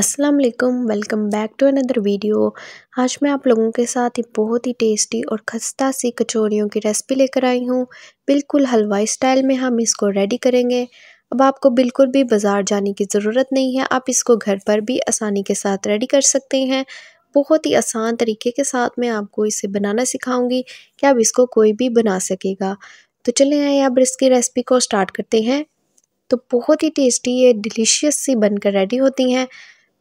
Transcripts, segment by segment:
अस्सलाम वालेकुम welcome back to another video आज मैं आप लोगों के साथ ही बहुत ही टेस्टी और खस्ता सी कचौरियों की रेसिपी लेकर आई हूँ बिल्कुल हलवाई स्टाइल में हम इसको रेडी करेंगे अब आपको बिल्कुल भी बाज़ार जाने की ज़रूरत नहीं है आप इसको घर पर भी आसानी के साथ रेडी कर सकते हैं बहुत ही आसान तरीके के साथ मैं आपको इसे बनाना सिखाऊँगी कि आप इसको कोई भी बना सकेगा तो चले आए अब इसकी रेसिपी को स्टार्ट करते हैं तो बहुत ही टेस्टी ये डिलीशियस सी बनकर रेडी होती हैं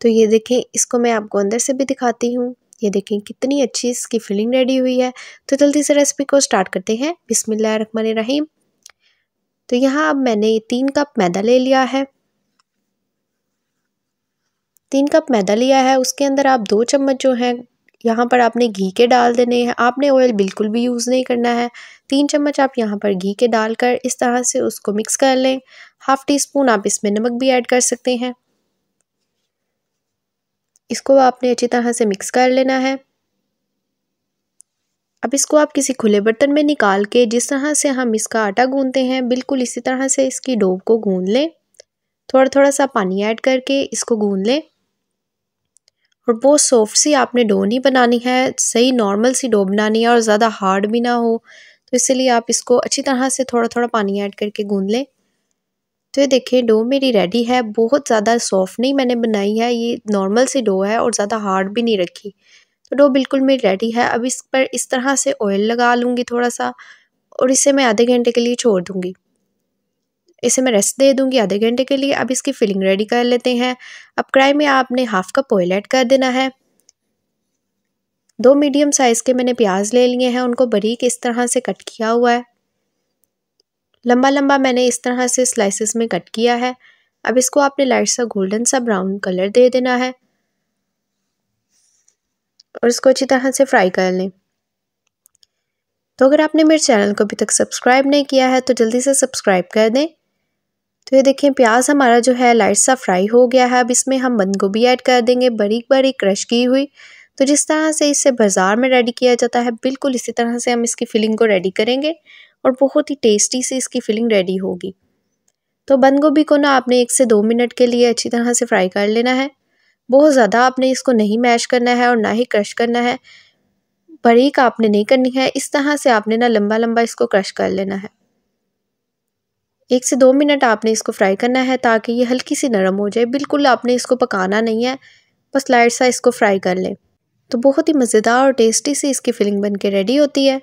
तो ये देखें इसको मैं आपको अंदर से भी दिखाती हूँ ये देखें कितनी अच्छी इसकी फिलिंग रेडी हुई है तो जल्दी से रेसिपी को स्टार्ट करते हैं बिसमिल्ल रहीम तो यहाँ अब मैंने तीन कप मैदा ले लिया है तीन कप मैदा लिया है उसके अंदर आप दो चम्मच जो हैं यहाँ पर आपने घी के डाल देने हैं आपने ऑयल बिल्कुल भी यूज़ नहीं करना है तीन चम्मच आप यहाँ पर घी के डालकर इस तरह से उसको मिक्स कर लें हाफ़ टी स्पून आप इसमें नमक भी ऐड कर सकते हैं इसको आपने अच्छी तरह से मिक्स कर लेना है अब इसको आप किसी खुले बर्तन में निकाल के जिस तरह से हम इसका आटा गूंदते हैं बिल्कुल इसी तरह से इसकी डोब को गूंद लें थोड़ा थोड़ा सा पानी ऐड करके इसको गूंद लें और बहुत सॉफ्ट सी आपने डो नहीं बनानी है सही नॉर्मल सी डो बनानी है और ज़्यादा हार्ड भी ना हो तो इसलिए आप इसको अच्छी तरह से थोड़ा थोड़ा पानी ऐड करके गूंद लें तो ये देखिए डो मेरी रेडी है बहुत ज़्यादा सॉफ्ट नहीं मैंने बनाई है ये नॉर्मल सी डो है और ज़्यादा हार्ड भी नहीं रखी तो डो बिल्कुल मेरी रेडी है अब इस पर इस तरह से ऑयल लगा लूँगी थोड़ा सा और इसे मैं आधे घंटे के लिए छोड़ दूँगी इसे मैं रेस्ट दे दूँगी आधे घंटे के लिए अब इसकी फिलिंग रेडी कर लेते हैं अब कढ़ाई में आपने हाफ़ कप ऑयल ऐड कर देना है दो मीडियम साइज़ के मैंने प्याज ले लिए हैं उनको बारीक इस तरह से कट किया हुआ है लंबा लंबा मैंने इस तरह से स्लाइसिस में कट किया है अब इसको आपने लाइट सा गोल्डन सा ब्राउन कलर दे देना है और इसको अच्छी तरह से फ्राई कर लें तो अगर आपने मेरे चैनल को अभी तक सब्सक्राइब नहीं किया है तो जल्दी से सब्सक्राइब कर दें तो ये देखें प्याज हमारा जो है लाइट सा फ्राई हो गया है अब इसमें हम बंद गोभी ऐड कर देंगे बारीक बारीक क्रश की हुई तो जिस तरह से इसे बाज़ार में रेडी किया जाता है बिल्कुल इसी तरह से हम इसकी फिलिंग को रेडी करेंगे और बहुत ही टेस्टी से इसकी फिलिंग रेडी होगी तो बंद गोभी को ना आपने एक से दो मिनट के लिए अच्छी तरह से फ्राई कर लेना है बहुत ज़्यादा आपने इसको नहीं मैश करना है और ना ही क्रश करना है बरीक आपने नहीं करनी है इस तरह से आपने ना लंबा लंबा इसको क्रश कर लेना है एक से दो मिनट आपने इसको फ्राई करना है ताकि ये हल्की सी नरम हो जाए बिल्कुल आपने इसको पकाना नहीं है बस लाइट सा इसको फ्राई कर लें तो बहुत ही मज़ेदार और टेस्टी सी इसकी फिलिंग बन के रेडी होती है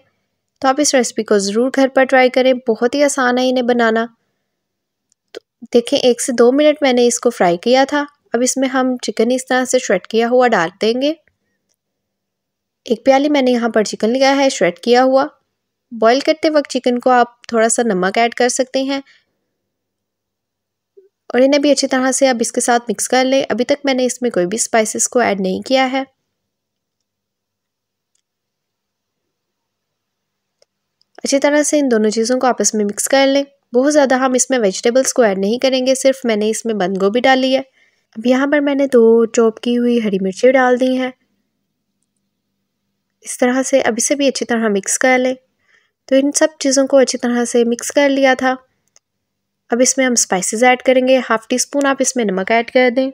तो आप इस रेसिपी को ज़रूर घर पर ट्राई करें बहुत ही आसान है इन्हें बनाना तो देखें एक से दो मिनट मैंने इसको फ्राई किया था अब इसमें हम चिकन इस तरह से श्रेड किया हुआ डाल देंगे एक प्याली मैंने यहाँ पर चिकन लिया है श्रेड किया हुआ बॉईल करते वक्त चिकन को आप थोड़ा सा नमक ऐड कर सकते हैं और इन्हें भी अच्छी तरह से अब इसके साथ मिक्स कर लें अभी तक मैंने इसमें कोई भी स्पाइसेस को ऐड नहीं किया है अच्छी तरह से इन दोनों चीज़ों को आपस में मिक्स कर लें बहुत ज़्यादा हम इसमें वेजिटेबल्स को ऐड नहीं करेंगे सिर्फ मैंने इसमें बंद गोभी डाली है अब यहाँ पर मैंने दो चॉप की हुई हरी मिर्ची डाल दी हैं इस तरह से अब इसे भी अच्छी तरह मिक्स कर लें तो इन सब चीज़ों को अच्छी तरह से मिक्स कर लिया था अब इसमें हम स्पाइसेस ऐड करेंगे हाफ़ टी स्पून आप इसमें नमक ऐड कर दें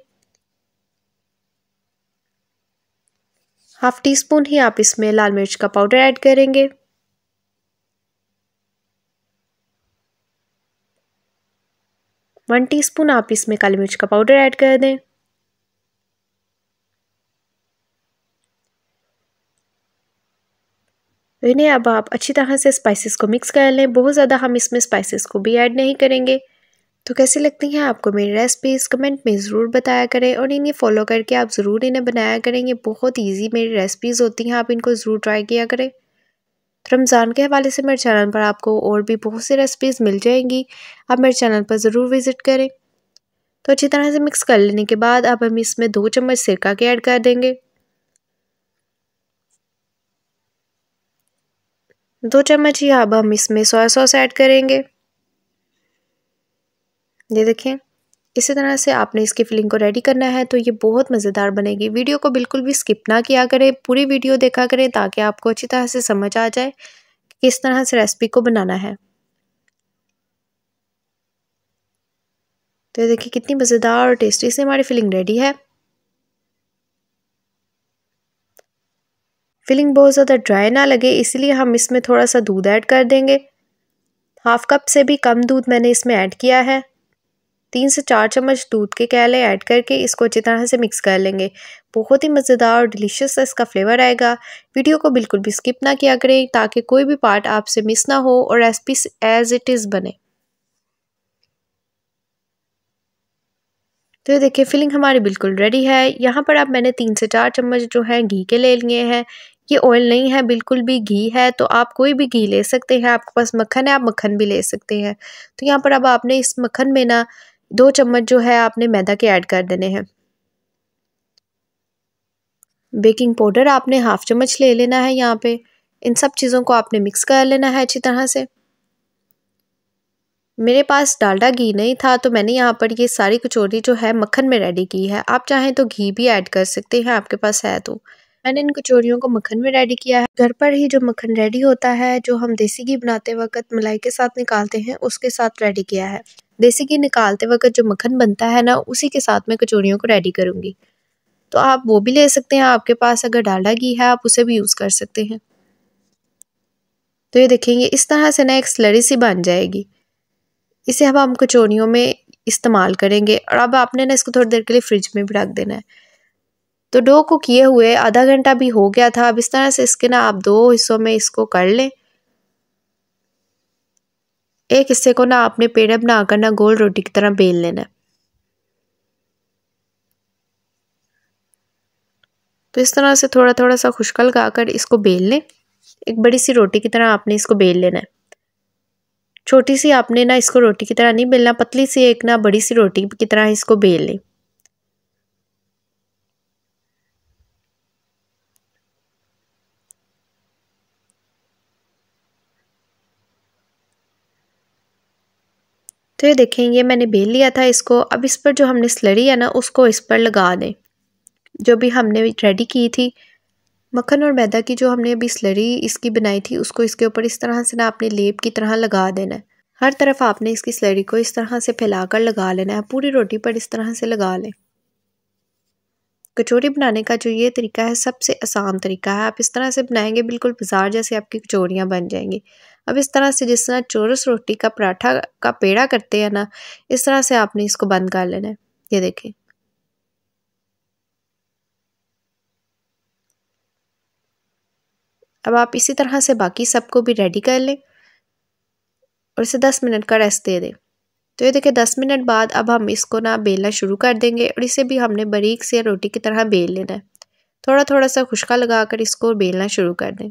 हाफ़ टी स्पून ही आप इसमें लाल मिर्च का पाउडर ऐड करेंगे वन टीस्पून आप इसमें काली मिर्च का पाउडर ऐड कर दें तो इन्हें अब आप अच्छी तरह से स्पाइसेस को मिक्स कर लें बहुत ज़्यादा हम इसमें स्पाइसेस को भी ऐड नहीं करेंगे तो कैसी लगती हैं आपको मेरी रेसिपीज़ कमेंट में ज़रूर बताया करें और इन्हें फॉलो करके आप ज़रूर इन्हें बनाया करें ये बहुत ईजी मेरी रेसिपीज़ होती हैं आप इनको ज़रूर ट्राई किया करें तो रमज़ान के हवाले से मेरे चैनल पर आपको और भी बहुत सी रेसिपीज़ मिल जाएंगी आप मेरे चैनल पर ज़रूर विज़िट करें तो अच्छी तरह से मिक्स कर लेने के बाद अब हम इसमें दो चम्मच सिरका के ऐड कर देंगे दो चम्मच ही अब हम इसमें सोया सॉस ऐड करेंगे ये देखें इसी तरह से आपने इसकी फिलिंग को रेडी करना है तो ये बहुत मज़ेदार बनेगी वीडियो को बिल्कुल भी स्किप ना किया करें पूरी वीडियो देखा करें ताकि आपको अच्छी तरह से समझ आ जाए किस तरह से रेसिपी को बनाना है तो ये देखिए कितनी मज़ेदार और टेस्टी से हमारी फिलिंग रेडी है फिलिंग बहुत ज़्यादा ड्राई ना लगे इसलिए हम इसमें थोड़ा सा दूध ऐड कर देंगे हाफ़ कप से भी कम दूध मैंने इसमें ऐड किया है तीन से चार चम्मच दूध के कहले ऐड करके इसको अच्छी तरह से मिक्स कर लेंगे बहुत ही मज़ेदार और डिलीशियस इसका फ्लेवर आएगा वीडियो को बिल्कुल भी स्किप ना किया करें ताकि कोई भी पार्ट आपसे मिस ना हो और रेसिपी एज इट इज़ बने तो ये देखिए फिलिंग हमारी बिल्कुल रेडी है यहाँ पर आप मैंने तीन से चार चम्मच जो है घी के ले लिए हैं ये ऑयल नहीं है बिल्कुल भी घी है तो आप कोई भी घी ले सकते हैं आपके पास मक्खन है आप मक्खन भी ले सकते हैं तो यहाँ पर अब आपने इस मक्खन में ना दो चम्मच जो है आपने मैदा के ऐड कर देने हैं बेकिंग पाउडर आपने हाफ़ चम्मच ले लेना है यहाँ पे इन सब चीज़ों को आपने मिक्स कर लेना है अच्छी तरह से मेरे पास डालडा घी नहीं था तो मैंने यहाँ पर ये सारी कचौरी जो है मक्खन में रेडी की है आप चाहें तो घी भी ऐड कर सकते हैं आपके पास है तो मैंने इन कचौरियों को मक्खन में रेडी किया है घर पर ही जो मक्खन रेडी होता है जो हम देसी घी बनाते वक्त मलाई के साथ निकालते हैं उसके साथ रेडी किया है देसी घी निकालते वक्त जो मक्खन बनता है ना उसी के साथ मैं कचौड़ियों को रेडी करूँगी तो आप वो भी ले सकते हैं आपके पास अगर डालडा घी है आप उसे भी यूज़ कर सकते हैं तो ये देखेंगे इस तरह से ना एक स्लरी सी बन जाएगी इसे अब हम कचौड़ियों में इस्तेमाल करेंगे और अब आपने ना इसको थोड़ी देर के लिए फ्रिज में भी रख देना है तो डो को किए हुए आधा घंटा भी हो गया था अब इस तरह से इसके ना आप दो हिस्सों में इसको कर लें एक हिस्से को ना आपने पेड़ा बनाकर ना गोल रोटी की तरह बेल लेना है तो इस तरह से थोड़ा थोड़ा सा खुशका लगाकर इसको बेल लें एक बड़ी सी रोटी की तरह आपने इसको बेल लेना है छोटी सी आपने ना इसको रोटी की तरह नहीं बेलना पतली सी एक ना बड़ी सी रोटी की तरह इसको बेल लें तो ये देखें ये मैंने बेल लिया था इसको अब इस पर जो हमने स्लरी है ना उसको इस पर लगा दें जो भी हमने रेडी की थी मक्खन और मैदा की जो हमने अभी स्लरी इसकी बनाई थी उसको इसके ऊपर इस तरह से ना आपने लेप की तरह लगा देना है हर तरफ आपने इसकी स्लरी को इस तरह से कर लगा लेना है पूरी रोटी पर इस तरह से लगा लें कचौरी बनाने का जो ये तरीका है सबसे आसान तरीका है आप इस तरह से बनाएंगे बिल्कुल बाजार जैसे आपकी कचौरियाँ बन जाएंगी अब इस तरह से जिस तरह चोरस रोटी का पराठा का पेड़ा करते हैं ना इस तरह से आपने इसको बंद कर लेना है ये देखें अब आप इसी तरह से बाकी सबको भी रेडी कर लें और इसे दस मिनट का रेस्ट दे दें तो ये देखिए दस मिनट बाद अब हम इसको ना बेलना शुरू कर देंगे और इसे भी हमने बारीक से रोटी की तरह बेल लेना है थोड़ा थोड़ा सा खुशका लगा कर इसको बेलना शुरू कर दें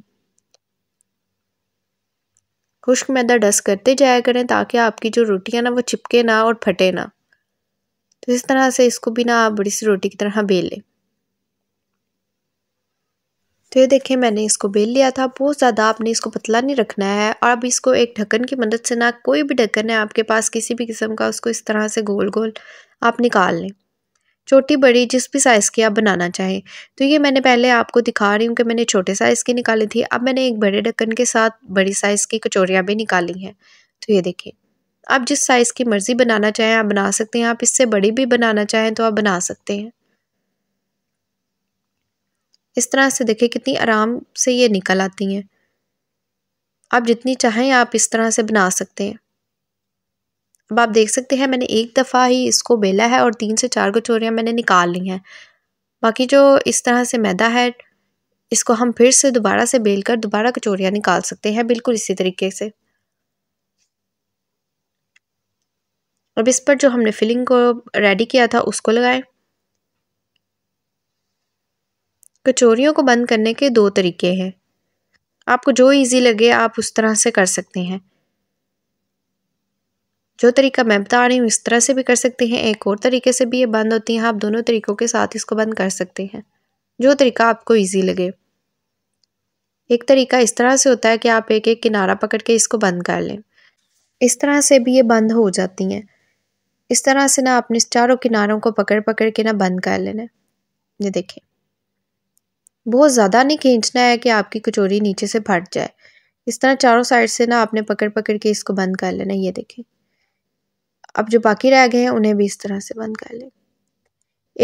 खुश्क मैदा डस्ट करते जाया करें ताकि आपकी जो रोटियां ना वो चिपके ना और फटे ना तो इस तरह से इसको भी ना आप बड़ी सी रोटी की तरह बेल लें तो ये देखिए मैंने इसको बेल लिया था बहुत ज़्यादा आपने इसको पतला नहीं रखना है और अब इसको एक ढक्कन की मदद से ना कोई भी ढक्कन है आपके पास किसी भी किस्म का उसको इस तरह से गोल गोल आप निकाल लें छोटी बड़ी जिस भी साइज़ की आप बनाना चाहें तो ये मैंने पहले आपको दिखा रही हूँ कि मैंने छोटे साइज़ की निकाली थी अब मैंने एक बड़े ढक्कन के साथ बड़ी साइज़ की कचौरियाँ भी निकाली हैं तो ये देखिए आप जिस साइज़ की मर्ज़ी बनाना चाहें आप बना सकते हैं आप इससे बड़ी भी बनाना चाहें तो आप बना सकते हैं इस तरह से देखें कितनी आराम से ये निकल आती हैं आप जितनी चाहें आप इस तरह से बना सकते हैं अब आप देख सकते हैं मैंने एक दफ़ा ही इसको बेला है और तीन से चार कचोरियाँ मैंने निकाल ली हैं बाकी जो इस तरह से मैदा है इसको हम फिर से दोबारा से बेल कर दोबारा कचोरियाँ निकाल सकते हैं बिल्कुल इसी तरीके से अब इस पर जो हमने फिलिंग को रेडी किया था उसको लगाएं कचोरियों को बंद करने के दो तरीके हैं आपको जो इजी लगे आप उस तरह से कर सकते हैं जो तरीका मैं बता रही हूँ इस तरह से भी कर सकते हैं एक और तरीके से भी ये बंद होती हैं आप दोनों तरीक़ों के साथ इसको बंद कर सकते हैं जो तरीका आपको इजी लगे एक तरीका इस तरह से होता है कि आप एक एक किनारा पकड़ के इसको बंद कर लें इस तरह से भी ये बंद हो जाती हैं इस तरह से ना आपने चारों किनारों को पकड़ पकड़ के ना बंद कर लेना ये देखें बहुत ज़्यादा नहीं खींचना है कि आपकी कचौरी नीचे से फट जाए इस तरह चारों साइड से ना आपने पकड़ पकड़ के इसको बंद कर लेना ये देखें अब जो बाकी रह गए हैं उन्हें भी इस तरह से बंद कर लें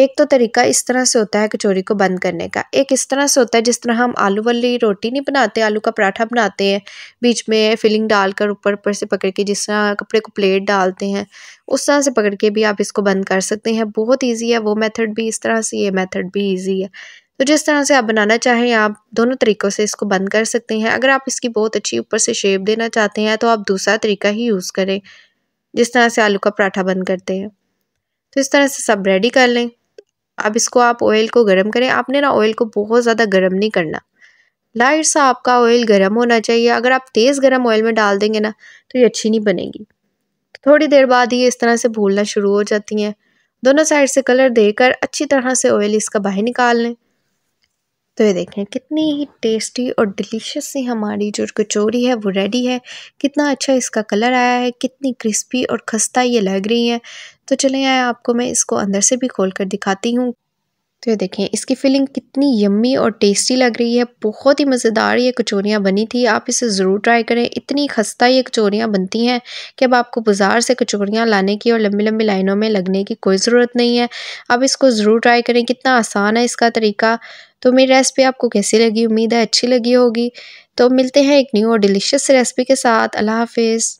एक तो तरीका इस तरह से होता है कचौरी को बंद करने का एक इस तरह से होता है जिस तरह हम आलू वाली रोटी नहीं बनाते आलू का पराठा बनाते हैं बीच में फिलिंग डालकर ऊपर ऊपर से पकड़ के जिस तरह कपड़े को प्लेट डालते हैं उस तरह से पकड़ के भी आप इसको बंद कर सकते हैं बहुत ईजी है वो मैथड भी इस तरह से ये मैथड भी ईजी है तो जिस तरह से आप बनाना चाहें आप दोनों तरीक़ों से इसको बंद कर सकते हैं अगर आप इसकी बहुत अच्छी ऊपर से शेप देना चाहते हैं तो आप दूसरा तरीका ही यूज़ करें जिस तरह से आलू का पराठा बंद करते हैं तो इस तरह से सब रेडी कर लें अब इसको आप ऑयल को गर्म करें आपने ना ऑयल को बहुत ज़्यादा गर्म नहीं करना लाइट सा आपका ऑयल गर्म होना चाहिए अगर आप तेज़ गर्म ऑयल में डाल देंगे ना तो ये अच्छी नहीं बनेगी थोड़ी देर बाद ही इस तरह से भूलना शुरू हो जाती हैं दोनों साइड से कलर देकर अच्छी तरह से ऑयल इसका बाहर निकाल लें तो ये देखें कितनी ही टेस्टी और डिलीशियस सी हमारी जो कचौरी है वो रेडी है कितना अच्छा इसका कलर आया है कितनी क्रिस्पी और खस्ता ये लग रही है तो चले आए आपको मैं इसको अंदर से भी खोल कर दिखाती हूँ तो ये देखें इसकी फीलिंग कितनी यम्मी और टेस्टी लग रही है बहुत ही मज़ेदार ये कचौरियाँ बनी थी आप इसे ज़रूर ट्राई करें इतनी खस्ता ये कचौरियाँ बनती हैं कि अब आपको बाज़ार से कचौरियाँ लाने की और लंबी लंबी लाइनों में लगने की कोई ज़रूरत नहीं है आप इसको ज़रूर ट्राई करें कितना आसान है इसका तरीका तो मेरी रेसिपी आपको कैसी लगी उम्मीद है अच्छी लगी होगी तो मिलते हैं एक न्यू और डिलीशियस रेसिपी के साथ अल्लाह हाफिज़